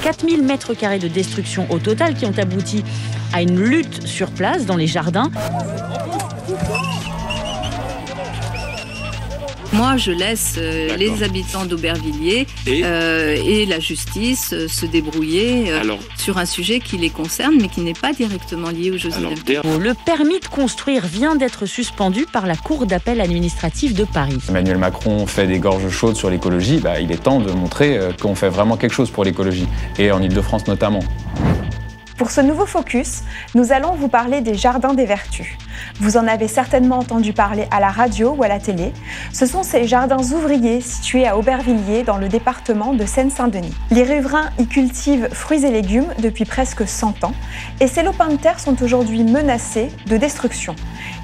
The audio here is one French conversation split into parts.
4000 mètres carrés de destruction au total qui ont abouti à une lutte sur place dans les jardins moi, je laisse euh, les habitants d'Aubervilliers et, euh, la justice euh, se débrouiller sur un sujet qui les concerne, mais qui n'est pas directement lié aux Jeux Olympiques. Le permis de construire vient d'être suspendu par la Cour d'appel administrative de Paris. Emmanuel Macron fait des gorges chaudes sur l'écologie. Bah, il est temps de montrer qu'on fait vraiment quelque chose pour l'écologie, et en Ile-de-France notamment. Pour ce nouveau focus, nous allons vous parler des jardins des vertus. Vous en avez certainement entendu parler à la radio ou à la télé. Ce sont ces jardins ouvriers situés à Aubervilliers dans le département de Seine-Saint-Denis. Les riverains y cultivent fruits et légumes depuis presque 100 ans et ces lopins de terre sont aujourd'hui menacés de destruction.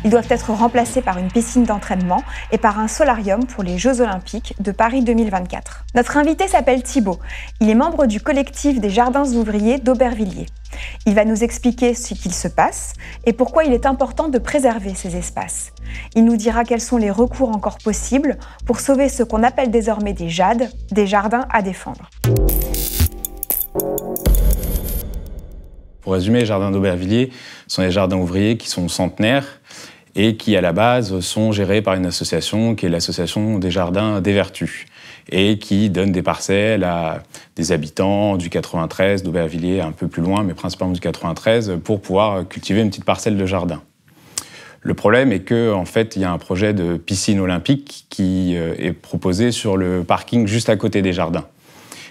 Ils doivent être remplacés par une piscine d'entraînement et par un solarium pour les Jeux olympiques de Paris 2024. Notre invité s'appelle Thibault. Il est membre du collectif des jardins ouvriers d'Aubervilliers. Il va nous expliquer ce qu'il se passe et pourquoi il est important de préserver ces espaces. Il nous dira quels sont les recours encore possibles pour sauver ce qu'on appelle désormais des jades, des jardins à défendre. Pour résumer, les jardins d'Aubervilliers sont des jardins ouvriers qui sont centenaires et qui, à la base, sont gérés par une association qui est l'Association des Jardins des Vertus et qui donne des parcelles à des habitants du 93, d'Aubervilliers, un peu plus loin, mais principalement du 93, pour pouvoir cultiver une petite parcelle de jardin. Le problème est que en fait, il y a un projet de piscine olympique qui euh, est proposé sur le parking juste à côté des jardins.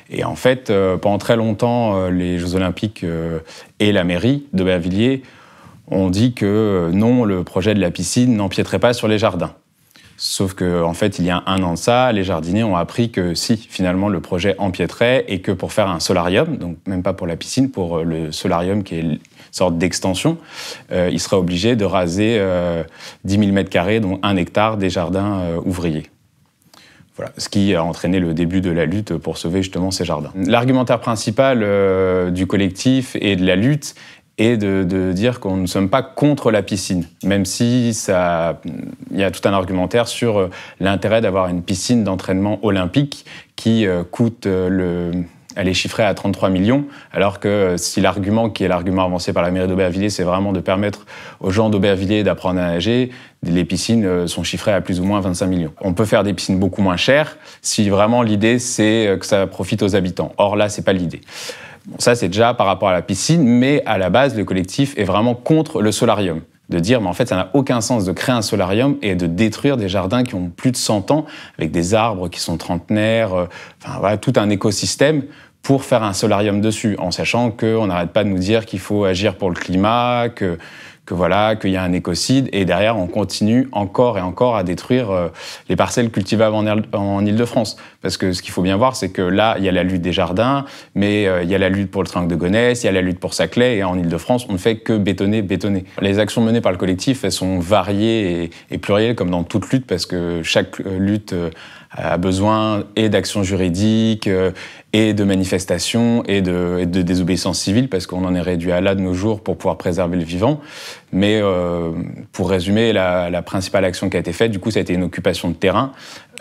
Et en fait, euh, pendant très longtemps, euh, les Jeux Olympiques et la mairie de Bavilliers ont dit que non, le projet de la piscine n'empiéterait pas sur les jardins. Sauf qu'en fait, il y a un an de ça, les jardiniers ont appris que si, finalement, le projet empiéterait et que pour faire un solarium, donc même pas pour la piscine, pour euh, le solarium qui est une sorte d'extension, ils euh, il serait obligé de raser 10 euh, 000 mètres carrés, donc un hectare des jardins ouvriers. Voilà, ce qui a entraîné le début de la lutte pour sauver justement ces jardins. L'argumentaire principal du collectif et de la lutte et de, de dire qu'on ne sommes pas contre la piscine, même si ça, il y a tout un argumentaire sur euh, l'intérêt d'avoir une piscine d'entraînement olympique qui euh, coûte euh, le, elle est chiffrée à 33 millions, alors que si l'argument qui est l'argument avancé par la mairie d'Aubervilliers, c'est vraiment de permettre aux gens d'Aubervilliers d'apprendre à nager, les piscines sont chiffrées à plus ou moins 25 millions. On peut faire des piscines beaucoup moins chères si vraiment l'idée c'est que ça profite aux habitants. Or là, c'est pas l'idée ça, c'est déjà par rapport à la piscine, mais à la base, le collectif est vraiment contre le solarium. De dire, mais en fait, ça n'a aucun sens de créer un solarium et de détruire des jardins qui ont plus de 100 ans, avec des arbres qui sont trentenaires, euh, enfin tout un écosystème pour faire un solarium dessus, en sachant qu'on n'arrête pas de nous dire qu'il faut agir pour le climat, que que voilà, qu'il y a un écocide, et derrière, on continue encore et encore à détruire euh, les parcelles cultivables en Ile-de-France. Parce que ce qu'il faut bien voir, c'est que là, il y a la lutte des jardins, mais euh, il y a la lutte pour le trinque de Gonesse, il y a la lutte pour Saclay, et en Ile-de-France, on ne fait que bétonner, bétonner. Les actions menées par le collectif, elles sont variées et, plurielles, comme dans toute lutte, parce que chaque euh, lutte a besoin et d'actions juridiques, et de manifestations, et de, et de désobéissance civile, parce qu'on en est réduit à là de nos jours pour pouvoir préserver le vivant. Mais euh, pour résumer, la, principale action qui a été faite, du coup, ça a été une occupation de terrain,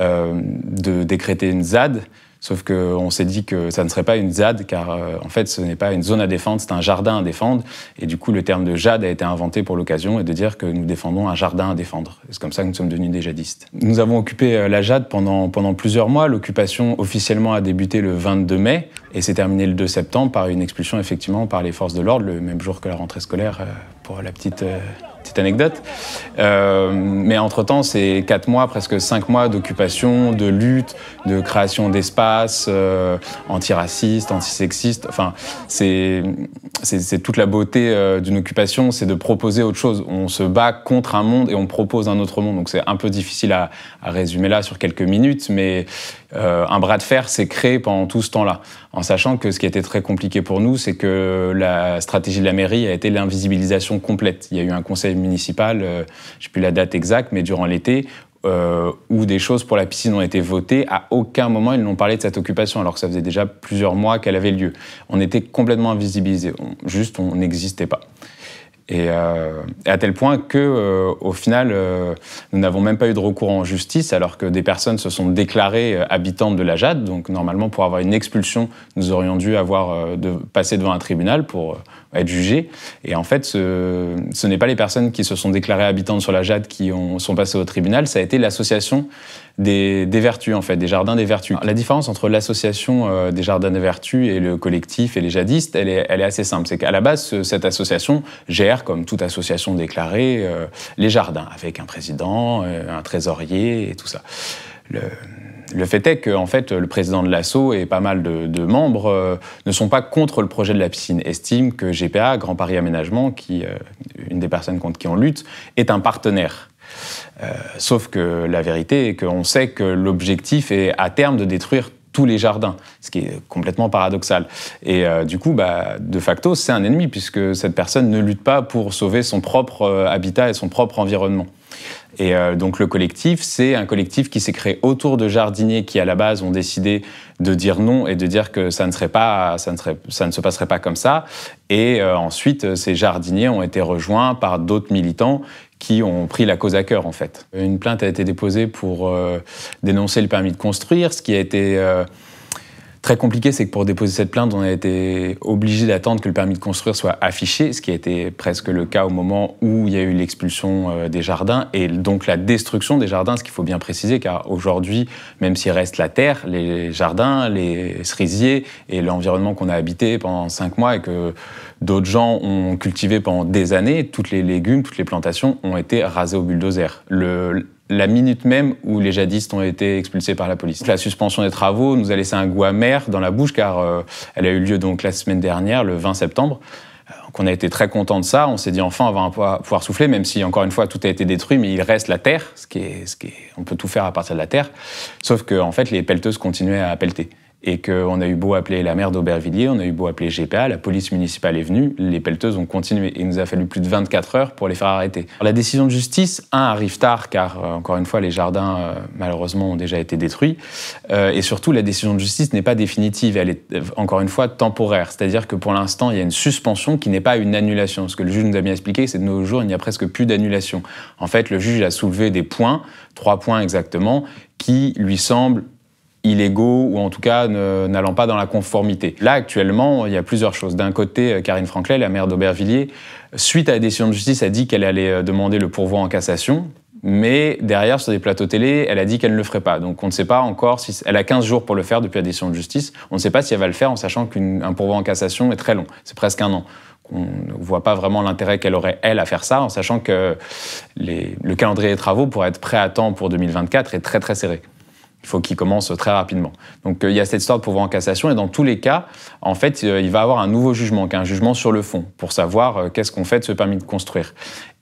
euh, de décréter une ZAD, Sauf qu'on s'est dit que ça ne serait pas une ZAD, car euh, en fait, ce n'est pas une zone à défendre, c'est un jardin à défendre. Et du coup, le terme de JAD a été inventé pour l'occasion et de dire que nous défendons un jardin à défendre. C'est comme ça que nous sommes devenus des jadistes. Nous avons occupé euh, la JAD pendant, pendant plusieurs mois. L'occupation officiellement a débuté le 22 mai et s'est terminée le 2 septembre par une expulsion, effectivement, par les forces de l'ordre, le même jour que la rentrée scolaire, euh, pour la petite petite anecdote. Euh, mais entre-temps, c'est 4 mois, presque 5 mois d'occupation, de lutte, de création d'espaces euh, antiraciste, Enfin, c'est toute la beauté euh, d'une occupation, c'est de proposer autre chose. On se bat contre un monde et on propose un autre monde. Donc c'est un peu difficile à, à, résumer là sur quelques minutes, mais euh, un bras de fer s'est créé pendant tout ce temps-là, en sachant que ce qui était très compliqué pour nous, c'est que la stratégie de la mairie a été l'invisibilisation complète. Il y a eu un conseil municipale, euh, j'ai je plus la date exacte, mais durant l'été, euh, où des choses pour la piscine ont été votées, à aucun moment ils n'ont parlé de cette occupation, alors que ça faisait déjà plusieurs mois qu'elle avait lieu. On était complètement invisibilisés, juste on n'existait pas. Et, euh, à tel point que, euh, au final, euh, nous n'avons même pas eu de recours en justice, alors que des personnes se sont déclarées euh, habitantes de la Jade. Donc, normalement, pour avoir une expulsion, nous aurions dû avoir de passer devant un tribunal pour être jugés. Et en fait, ce, ce n'est pas les personnes qui se sont déclarées habitantes sur la Jade qui ont, sont passées au tribunal, ça a été l'association des, vertus, en fait, des jardins des vertus. La différence entre l'association euh, des jardins des vertus et le collectif et les jadistes, elle est, assez simple. C'est qu'à la base, cette association gère, comme toute association déclarée, euh, les jardins, avec un président, euh, un trésorier et tout ça. Le, fait est que, en fait, le président de l'assaut et pas mal de, membres ne sont pas contre le projet de la piscine, estiment que GPA, Grand Paris Aménagement, qui, est une des personnes contre qui on lutte, est un partenaire. Euh, sauf que la vérité est qu'on sait que l'objectif est à terme de détruire tous les jardins, ce qui est complètement paradoxal. Et euh, du coup, bah, de facto, c'est un ennemi, puisque cette personne ne lutte pas pour sauver son propre euh, habitat et son propre environnement. Et euh, donc le collectif, c'est un collectif qui s'est créé autour de jardiniers qui à la base ont décidé de dire non et de dire que ça ne serait pas, ça se passerait pas comme ça. Et euh, ensuite, ces jardiniers ont été rejoints par d'autres militants qui ont pris la cause à cœur en fait. Une plainte a été déposée pour euh, dénoncer le permis de construire, ce qui a été très compliqué, c'est que pour déposer cette plainte, on a été obligé d'attendre que le permis de construire soit affiché, ce qui a été presque le cas au moment où il y a eu l'expulsion euh, des jardins et donc la destruction des jardins, ce qu'il faut bien préciser, car aujourd'hui, même s'il reste la terre, les jardins, les cerisiers et l'environnement qu'on a habité pendant cinq mois et que d'autres gens ont cultivé pendant des années, toutes les légumes, toutes les plantations ont été rasées au bulldozer la minute même où les jadistes ont été expulsés par la police. La suspension des travaux nous a laissé un goût amer dans la bouche car euh, elle a eu lieu donc la semaine dernière, le 20 septembre. Qu'on euh, on a été très content de ça, on s'est dit enfin on va pouvoir, souffler, même si encore une fois tout a été détruit, mais il reste la terre, ce qui on peut tout faire à partir de la terre, sauf que en fait les pelleteuses continuaient à pelleter et qu'on a eu beau appeler la maire d'Aubervilliers, on a eu beau appeler GPA, la police municipale est venue, les pelleteuses ont continué et il nous a fallu plus de 24 heures pour les faire arrêter. la décision de justice, un, arrive tard car, euh, encore une fois, les jardins, euh, malheureusement, ont déjà été détruits. Euh, et surtout, la décision de justice n'est pas définitive, elle est, encore une fois, temporaire. C'est-à-dire que pour l'instant, il y a une suspension qui n'est pas une annulation. Ce que le juge nous a bien expliqué, c'est de nos jours, il n'y a presque plus d'annulation. En fait, le juge a soulevé des points, trois points exactement, qui lui semblent illégaux ou en tout cas n'allant pas dans la conformité. Là, actuellement, il y a plusieurs choses. D'un côté, euh, Karine Franklin la maire d'Aubervilliers, suite à la décision de justice, a dit qu'elle allait euh, demander le pourvoi en cassation. Mais derrière, sur des plateaux télé, elle a dit qu'elle ne le ferait pas. Donc on ne sait pas encore si. Elle a 15 jours pour le faire depuis la décision de justice. On ne sait pas si elle va le faire en sachant qu'un pourvoi en cassation est très long. C'est presque un an on ne voit pas vraiment l'intérêt qu'elle aurait, elle, à faire ça, en sachant que le calendrier des travaux, pour être prêt à temps pour 2024, est très très serré. Il faut qu'il commence très rapidement. Donc euh, il y a cette histoire de pouvoir en cassation et dans tous les cas, en fait, euh, il va avoir un nouveau jugement, qui est un jugement sur le fond, pour savoir euh, qu'est-ce qu'on fait de ce permis de construire.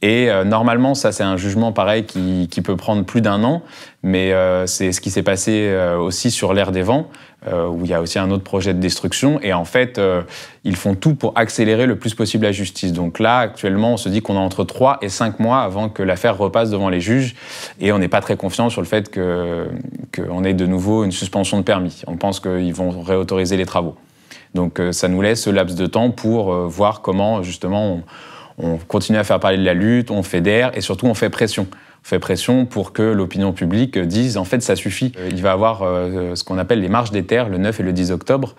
Et normalement, ça c'est un jugement pareil qui, peut prendre plus d'un an, mais c'est ce qui s'est passé aussi sur l'ère des vents. Euh, où il y a aussi un autre projet de destruction. Et en fait, euh, ils font tout pour accélérer le plus possible la justice. Donc là, actuellement, on se dit qu'on a entre trois et 5 mois avant que l'affaire repasse devant les juges. Et on n'est pas très confiant sur le fait qu'on ait de nouveau une suspension de permis. On pense qu'ils vont réautoriser les travaux. Donc euh, ça nous laisse ce laps de temps pour voir comment, justement, on, on continue à faire parler de la lutte, on fédère et surtout on fait pression fait pression pour que l'opinion publique dise en fait ça suffit. Euh, il va avoir euh, euh, ce qu'on appelle les marches des terres le 9 et le 10 octobre,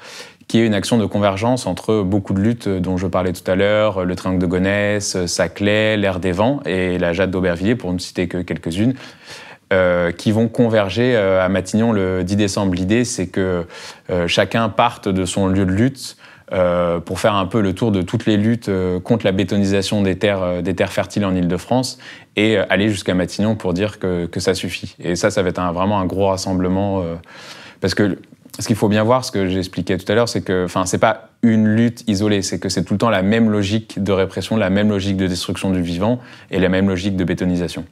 qui est une action de convergence entre beaucoup de luttes dont je parlais tout à l'heure, le triangle de Gonesse, Saclay, l'air des vents et la Jade d'Aubervilliers, pour ne citer que quelques-unes. qui vont converger à Matignon le 10 décembre. L'idée, c'est que chacun parte de son lieu de lutte euh, pour faire un peu le tour de toutes les luttes euh, contre la bétonisation euh, des terres, fertiles en Ile-de-France et aller jusqu'à Matignon pour dire que, ça suffit. Et ça, ça va être vraiment un gros rassemblement parce que ce qu'il faut bien voir, ce que j'expliquais tout à l'heure, c'est que ce n'est pas une lutte isolée, c'est que c'est tout le temps la même logique de répression, la même logique de destruction du vivant et la même logique de bétonisation.